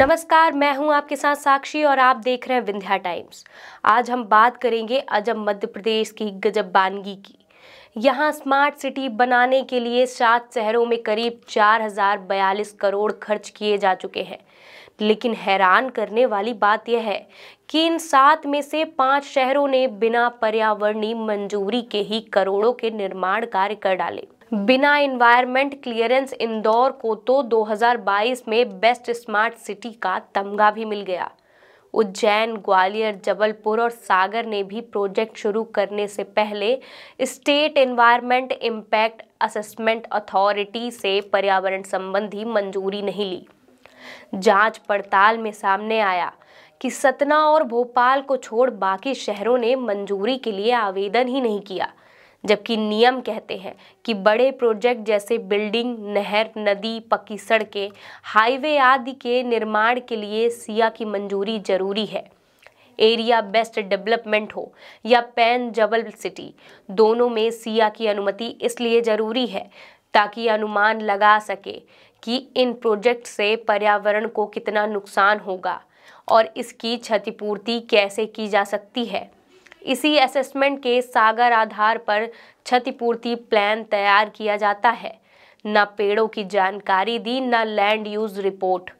नमस्कार मैं हूं आपके साथ साक्षी और आप देख रहे हैं विंध्या टाइम्स आज हम बात करेंगे अजब मध्य प्रदेश की गजब बानगी की यहां स्मार्ट सिटी बनाने के लिए सात शहरों में करीब चार हजार बयालीस करोड़ खर्च किए जा चुके हैं लेकिन हैरान करने वाली बात यह है कि इन सात में से पांच शहरों ने बिना पर्यावरणीय मंजूरी के ही करोड़ों के निर्माण कार्य कर डाले बिना इन्वायरमेंट क्लियरेंस इंदौर को तो 2022 में बेस्ट स्मार्ट सिटी का तमगा भी मिल गया उज्जैन ग्वालियर जबलपुर और सागर ने भी प्रोजेक्ट शुरू करने से पहले state environment impact assessment authority से पर्यावरण संबंधी मंजूरी नहीं ली जांच पड़ताल में सामने आया कि सतना और भोपाल को छोड़ बाकी शहरों ने मंजूरी के लिए आवेदन ही नहीं किया जबकि नियम कहते हैं कि बड़े प्रोजेक्ट जैसे बिल्डिंग नहर नदी पक्की सड़कें हाईवे आदि के निर्माण के लिए सिया की मंजूरी जरूरी है एरिया बेस्ट डेवलपमेंट हो या पैन जबल सिटी दोनों में सिया की अनुमति इसलिए ज़रूरी है ताकि अनुमान लगा सके कि इन प्रोजेक्ट से पर्यावरण को कितना नुकसान होगा और इसकी क्षतिपूर्ति कैसे की जा सकती है इसी असेसमेंट के सागर आधार पर क्षतिपूर्ति प्लान तैयार किया जाता है न पेड़ों की जानकारी दी न लैंड यूज रिपोर्ट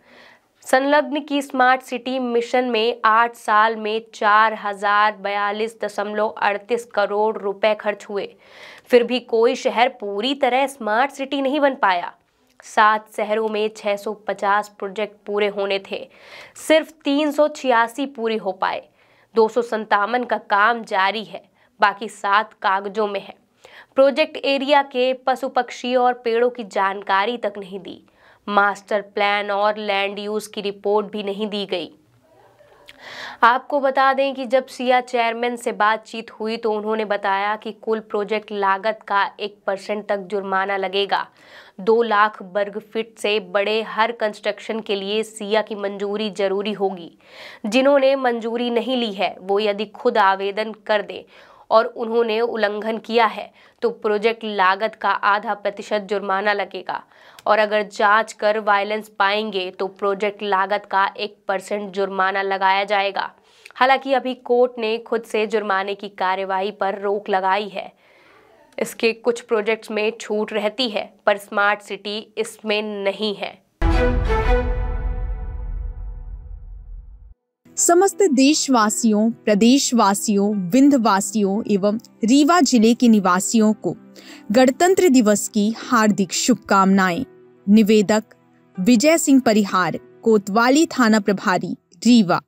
संलग्न की स्मार्ट सिटी मिशन में आठ साल में चार हजार बयालीस दशमलव अड़तीस करोड़ रुपए खर्च हुए फिर भी कोई शहर पूरी तरह स्मार्ट सिटी नहीं बन पाया सात शहरों में 650 प्रोजेक्ट पूरे होने थे सिर्फ तीन पूरे हो पाए दो का काम जारी है बाकी सात कागजों में है प्रोजेक्ट एरिया के पशु पक्षी और पेड़ों की जानकारी तक नहीं दी मास्टर प्लान और लैंड यूज की रिपोर्ट भी नहीं दी गई आपको बता दें कि जब सिया चेयरमैन से बातचीत हुई तो उन्होंने बताया कि कुल प्रोजेक्ट लागत का एक परसेंट तक जुर्माना लगेगा दो लाख वर्ग फीट से बड़े हर कंस्ट्रक्शन के लिए सिया की मंजूरी जरूरी होगी जिन्होंने मंजूरी नहीं ली है वो यदि खुद आवेदन कर दें और उन्होंने उल्लंघन किया है तो प्रोजेक्ट लागत का आधा प्रतिशत जुर्माना लगेगा और अगर जांच कर वायलेंस पाएंगे तो प्रोजेक्ट लागत का एक परसेंट जुर्माना लगाया जाएगा हालांकि अभी कोर्ट ने खुद से जुर्माने की कार्यवाही पर रोक लगाई है इसके कुछ प्रोजेक्ट्स में छूट रहती है पर स्मार्ट सिटी इसमें नहीं है समस्त देशवासियों प्रदेशवासियों विंध्यवासियों एवं रीवा जिले के निवासियों को गणतंत्र दिवस की हार्दिक शुभकामनाएं निवेदक विजय सिंह परिहार कोतवाली थाना प्रभारी रीवा